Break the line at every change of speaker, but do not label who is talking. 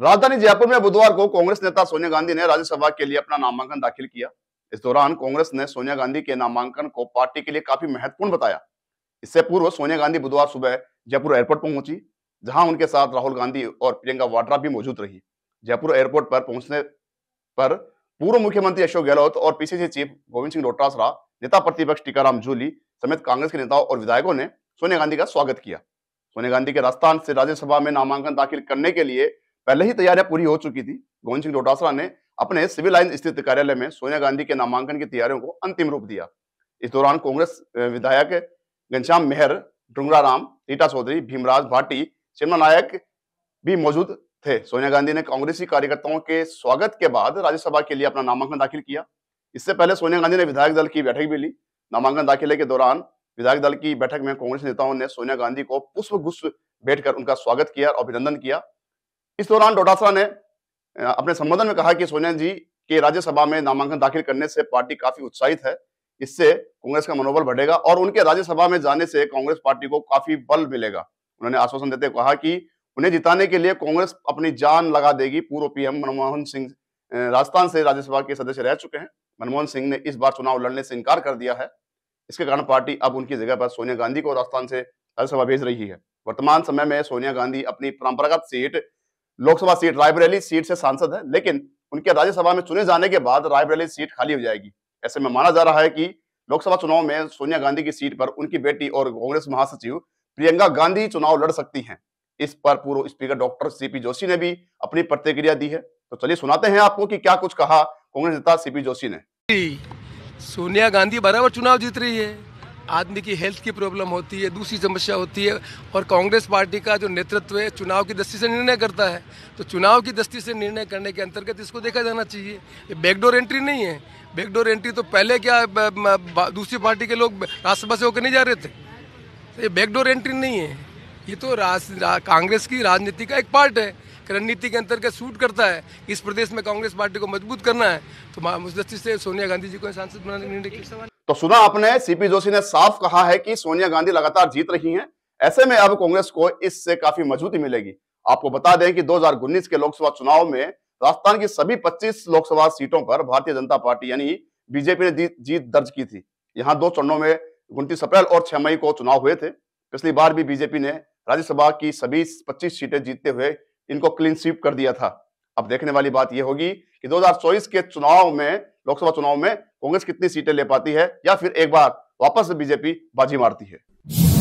राजधानी जयपुर में बुधवार को कांग्रेस नेता सोनिया गांधी ने राज्यसभा के लिए अपना नामांकन दाखिल किया इस दौरान कांग्रेस ने सोनिया गांधी के नामांकन को पार्टी के लिए काफी महत्वपूर्ण बताया इससे पूर्व सोनिया गांधी बुधवार सुबह जयपुर एयरपोर्ट पहुंची जहां उनके साथ राहुल गांधी और प्रियंका वाड्रा भी मौजूद रही जयपुर एयरपोर्ट पर पहुंचने पर पूर्व मुख्यमंत्री अशोक गहलोत और पीसीसी चीफ गोविंद सिंह डोटासरा नेता प्रतिपक्ष टीकाराम जूली समेत कांग्रेस के नेताओं और विधायकों ने सोनिया गांधी का स्वागत किया सोनिया गांधी के राजस्थान से राज्यसभा में नामांकन दाखिल करने के लिए पहले ही तैयारियां पूरी हो चुकी थी गोविंद सिंह डोटासरा ने अपने सिविल लाइन स्थित कार्यालय में सोनिया गांधी के नामांकन की तैयारियों को अंतिम रूप दिया इस दौरान कांग्रेस विधायक घनश्याम मेहर राम रीटा चौधरी भीमराज भाटी चिमना नायक भी मौजूद थे सोनिया गांधी ने कांग्रेसी कार्यकर्ताओं के स्वागत के बाद राज्यसभा के लिए अपना नामांकन दाखिल किया इससे पहले सोनिया गांधी ने विधायक दल की बैठक भी ली नामांकन दाखिले के दौरान विधायक दल की बैठक में कांग्रेस नेताओं ने सोनिया गांधी को पुष्प गुस्स भेंट कर उनका स्वागत किया और अभिनंदन किया इस दौरान डोडासा ने अपने संबोधन में कहा कि सोनिया जी के राज्यसभा में नामांकन दाखिल करने से पार्टी काफी उत्साहित है इससे कांग्रेस का मनोबल बढ़ेगा और उनके राज्यसभा में जाने से कांग्रेस पार्टी को काफी बल मिलेगा उन्होंने आश्वासन देते कहा कि उन्हें जिताने के लिए कांग्रेस अपनी जान लगा देगी पूर्व पीएम मनमोहन सिंह राजस्थान से राज्यसभा के सदस्य रह चुके हैं मनमोहन सिंह ने इस बार चुनाव लड़ने से इनकार कर दिया है इसके कारण पार्टी अब उनकी जगह पर सोनिया गांधी को राजस्थान से राज्यसभा भेज रही है वर्तमान समय में सोनिया गांधी अपनी परंपरागत seat Lok Sabha seat Raebareli seat से सांसद है लेकिन उनके राज्यसभा में चुने जाने के बाद रायबरेली सीट खाली हो जाएगी ऐसे में माना जा रहा है कि लोकसभा चुनाव में सोनिया गांधी की सीट पर उनकी बेटी और कांग्रेस महासचिव प्रियंका गांधी चुनाव लड़ सकती हैं इस पर पूर्व स्पीकर डॉक्टर सीपी जोशी ने भी अपनी प्रतिक्रिया दी है तो चलिए सुनाते हैं आपको कि क्या कुछ कहा कांग्रेस नेता सीपी जोशी ने
सोनिया गांधी बराबर चुनाव जीत रही है आदमी की हेल्थ की प्रॉब्लम होती है दूसरी समस्या होती है और कांग्रेस पार्टी का जो नेतृत्व है चुनाव की दृष्टि से निर्णय करता है तो चुनाव की दृष्टि से निर्णय करने के अंतर्गत इसको देखा जाना चाहिए ये बैकडोर एंट्री नहीं है बैकडोर एंट्री तो पहले क्या दूसरी पार्टी के लोग राज्यसभा से होकर नहीं जा रहे थे तो ये बैकडोर एंट्री नहीं है ये तो कांग्रेस की राजनीति का एक पार्ट है रणनीति के अंतर्गत सूट करता है इस प्रदेश में कांग्रेस पार्टी को मजबूत करना है तो उस दृष्टि से सोनिया गांधी जी को सांसद बनाने का निर्णय
तो सुना आपने सीपी जोशी ने साफ कहा है कि सोनिया गांधी लगातार जीत रही हैं ऐसे में अब कांग्रेस को इससे काफी मजबूती मिलेगी आपको बता दें कि दो के लोकसभा चुनाव में राजस्थान की सभी 25 लोकसभा सीटों पर भारतीय जनता पार्टी यानी बीजेपी ने जीत दर्ज की थी यहाँ दो चरणों में उन्तीस अप्रैल और छह मई को चुनाव हुए थे पिछली बार भी बीजेपी ने राज्यसभा की सभी 25 सीटें जीतते हुए इनको क्लीन स्वीप कर दिया था अब देखने वाली बात यह होगी कि 2024 के चुनाव में लोकसभा चुनाव में कांग्रेस कितनी सीटें ले पाती है या फिर एक बार वापस बीजेपी बाजी मारती है